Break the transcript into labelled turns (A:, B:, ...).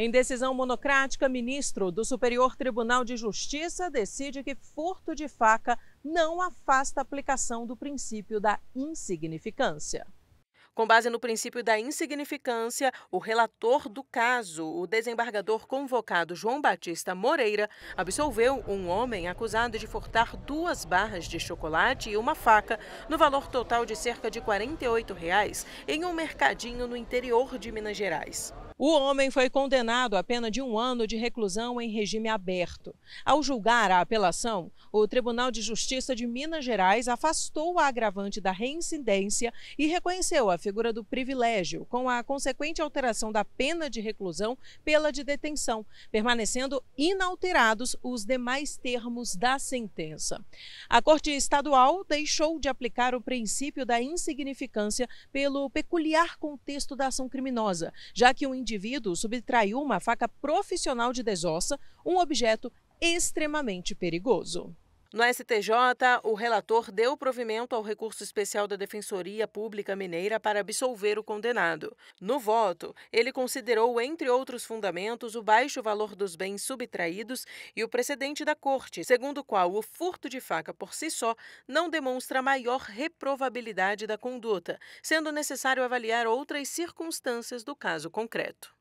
A: Em decisão monocrática, ministro do Superior Tribunal de Justiça decide que furto de faca não afasta a aplicação do princípio da insignificância. Com base no princípio da insignificância, o relator do caso, o desembargador convocado João Batista Moreira, absolveu um homem acusado de furtar duas barras de chocolate e uma faca, no valor total de cerca de R$ 48, reais, em um mercadinho no interior de Minas Gerais. O homem foi condenado à pena de um ano de reclusão em regime aberto. Ao julgar a apelação, o Tribunal de Justiça de Minas Gerais afastou o agravante da reincidência e reconheceu a figura do privilégio, com a consequente alteração da pena de reclusão pela de detenção, permanecendo inalterados os demais termos da sentença. A Corte Estadual deixou de aplicar o princípio da insignificância pelo peculiar contexto da ação criminosa, já que o um indivíduo subtraiu uma faca profissional de desossa, um objeto extremamente perigoso. No STJ, o relator deu provimento ao recurso especial da Defensoria Pública Mineira para absolver o condenado. No voto, ele considerou, entre outros fundamentos, o baixo valor dos bens subtraídos e o precedente da Corte, segundo o qual o furto de faca por si só não demonstra maior reprovabilidade da conduta, sendo necessário avaliar outras circunstâncias do caso concreto.